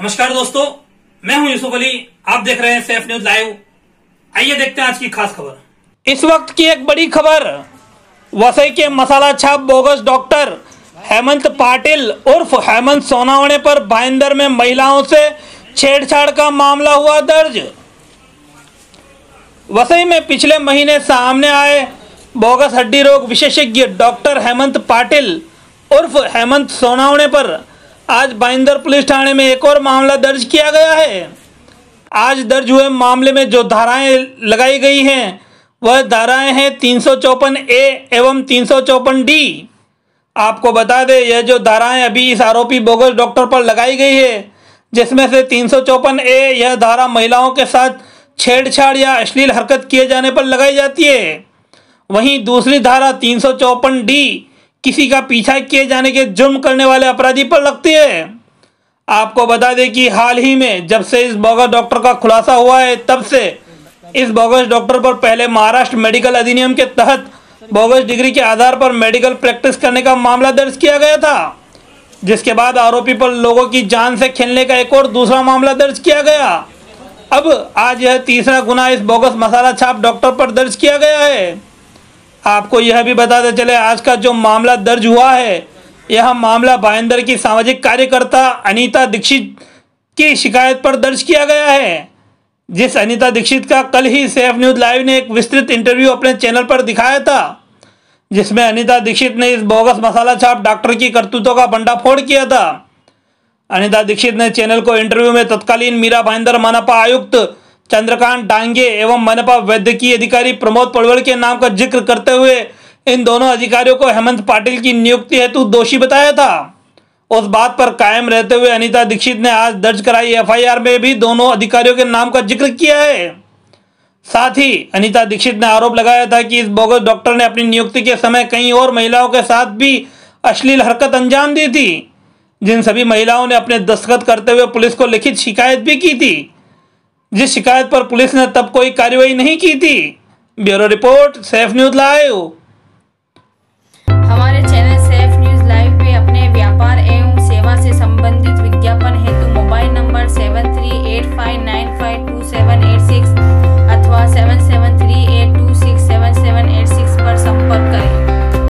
नमस्कार दोस्तों मैं हूं यूसुफ अली आप देख रहे हैं सेफ न्यूज लाइव आइए देखते हैं आज की खास खबर इस वक्त की एक बड़ी खबर वसई के मसाला छाप बोगस डॉक्टर हेमंत पाटिल उर्फ हेमंत सोनावणे पर भाईंदर में महिलाओं से छेड़छाड़ का मामला हुआ दर्ज वसई में पिछले महीने सामने आए बोगस हड्डी रोग विशेषज्ञ डॉक्टर हेमंत पाटिल उर्फ हेमंत सोनावणे पर आज बाइंदर पुलिस थाने में एक और मामला दर्ज किया गया है आज दर्ज हुए मामले में जो धाराएं लगाई गई हैं वह धाराएं हैं तीन ए एवं तीन डी आपको बता दें यह जो धाराएं अभी इस आरोपी बोगस डॉक्टर पर लगाई गई है जिसमें से तीन ए यह धारा महिलाओं के साथ छेड़छाड़ या अश्लील हरकत किए जाने पर लगाई जाती है वहीं दूसरी धारा तीन डी किसी का पीछा किए जाने के जुर्म करने वाले अपराधी पर लगती है आपको बता दें कि हाल ही में जब से इस बोगस डॉक्टर का खुलासा हुआ है तब से इस बोगस डॉक्टर पर पहले महाराष्ट्र मेडिकल अधिनियम के तहत बोगस डिग्री के आधार पर मेडिकल प्रैक्टिस करने का मामला दर्ज किया गया था जिसके बाद आरोपी पर लोगों की जान से खेलने का एक और दूसरा मामला दर्ज किया गया अब आज यह तीसरा गुना इस बोगस मसाला छाप डॉक्टर पर दर्ज किया गया है आपको यह भी बताते चले आज का जो मामला दर्ज हुआ है यह मामला बायंदर की सामाजिक कार्यकर्ता अनीता दीक्षित की शिकायत पर दर्ज किया गया है जिस अनीता दीक्षित का कल ही सेफ न्यूज लाइव ने एक विस्तृत इंटरव्यू अपने चैनल पर दिखाया था जिसमें अनीता दीक्षित ने इस बोगस मसाला छाप डॉक्टर की करतूतों का बंडाफोड़ किया था अनिता दीक्षित ने चैनल को इंटरव्यू में तत्कालीन मीरा भाईंदर मानपा आयुक्त चंद्रकांत डांगे एवं मनपा वैद्यकीय अधिकारी प्रमोद पड़वल के नाम का जिक्र करते हुए इन दोनों अधिकारियों को हेमंत पाटिल की नियुक्ति हेतु दोषी बताया था उस बात पर कायम रहते हुए अनिता दीक्षित ने आज दर्ज कराई एफआईआर में भी दोनों अधिकारियों के नाम का जिक्र किया है साथ ही अनिता दीक्षित ने आरोप लगाया था कि इस बोगस डॉक्टर ने अपनी नियुक्ति के समय कई और महिलाओं के साथ भी अश्लील हरकत अंजाम दी थी जिन सभी महिलाओं ने अपने दस्तखत करते हुए पुलिस को लिखित शिकायत भी की थी जिस शिकायत पर पुलिस ने तब कोई कार्रवाई नहीं की थी bureau report safe news live